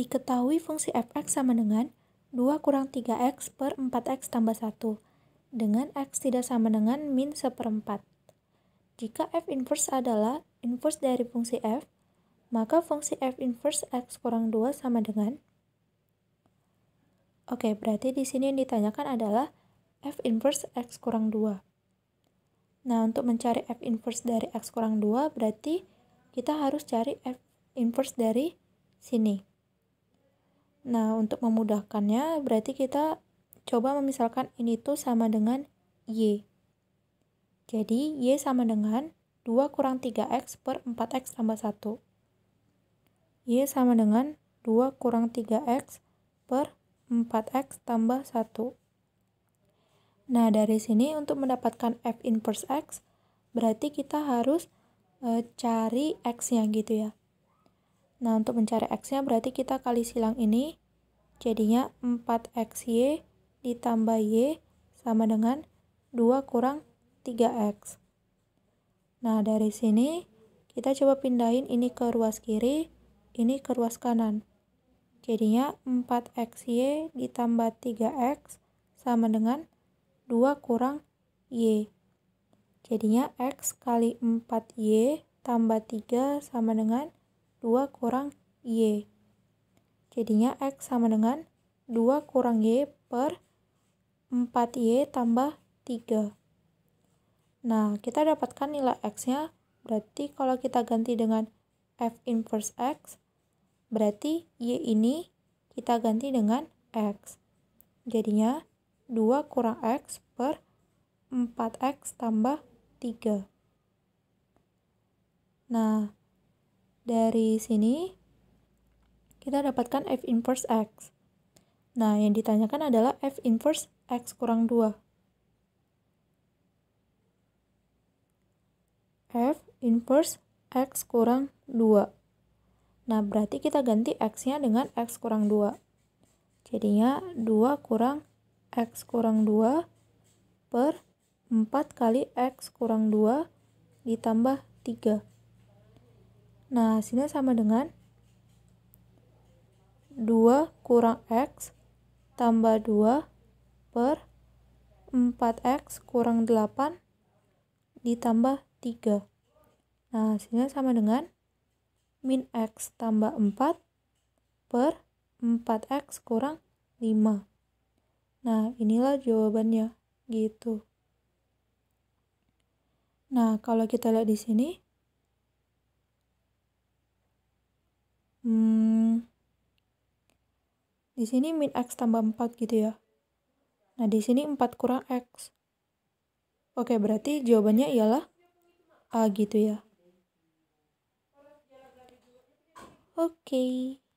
Diketahui fungsi fx sama dengan 2 kurang 3x per 4x tambah 1 dengan x tidak sama dengan min seperempat. Jika f inverse adalah inverse dari fungsi f, maka fungsi f inverse x kurang 2 sama dengan Oke, berarti di sini yang ditanyakan adalah f inverse x kurang 2. Nah, untuk mencari f inverse dari x kurang 2, berarti kita harus cari f inverse dari sini. Nah, untuk memudahkannya berarti kita coba memisalkan ini tuh sama dengan Y. Jadi, Y sama dengan 2 kurang 3X per 4X tambah 1. Y sama dengan 2 kurang 3X per 4X tambah 1. Nah, dari sini untuk mendapatkan F inverse X, berarti kita harus e, cari X-nya gitu ya. Nah, untuk mencari X-nya berarti kita kali silang ini. Jadinya 4XY ditambah Y sama dengan 2 kurang 3X. Nah, dari sini kita coba pindahin ini ke ruas kiri, ini ke ruas kanan. Jadinya 4XY ditambah 3X sama dengan 2 kurang Y. Jadinya X kali 4Y tambah 3 sama dengan 2 kurang Y. Jadinya X sama dengan 2 kurang Y per 4Y tambah 3. Nah, kita dapatkan nilai X-nya, berarti kalau kita ganti dengan F inverse X, berarti Y ini kita ganti dengan X. Jadinya 2 kurang X per 4X tambah 3. Nah, dari sini kita dapatkan F inverse X. Nah, yang ditanyakan adalah F inverse X kurang 2. F inverse X kurang 2. Nah, berarti kita ganti X-nya dengan X kurang 2. Jadinya 2 kurang X kurang 2 per 4 kali X kurang 2 ditambah 3. Nah, hasilnya sama dengan 2 kurang X tambah 2 per 4X kurang 8 ditambah 3. Nah, hasilnya sama dengan min X tambah 4 per 4X kurang 5. Nah, inilah jawabannya. Gitu. Nah, kalau kita lihat di sini, Di sini min X tambah 4 gitu ya. Nah, di sini 4 kurang X. Oke, berarti jawabannya ialah A gitu ya. Oke. Okay.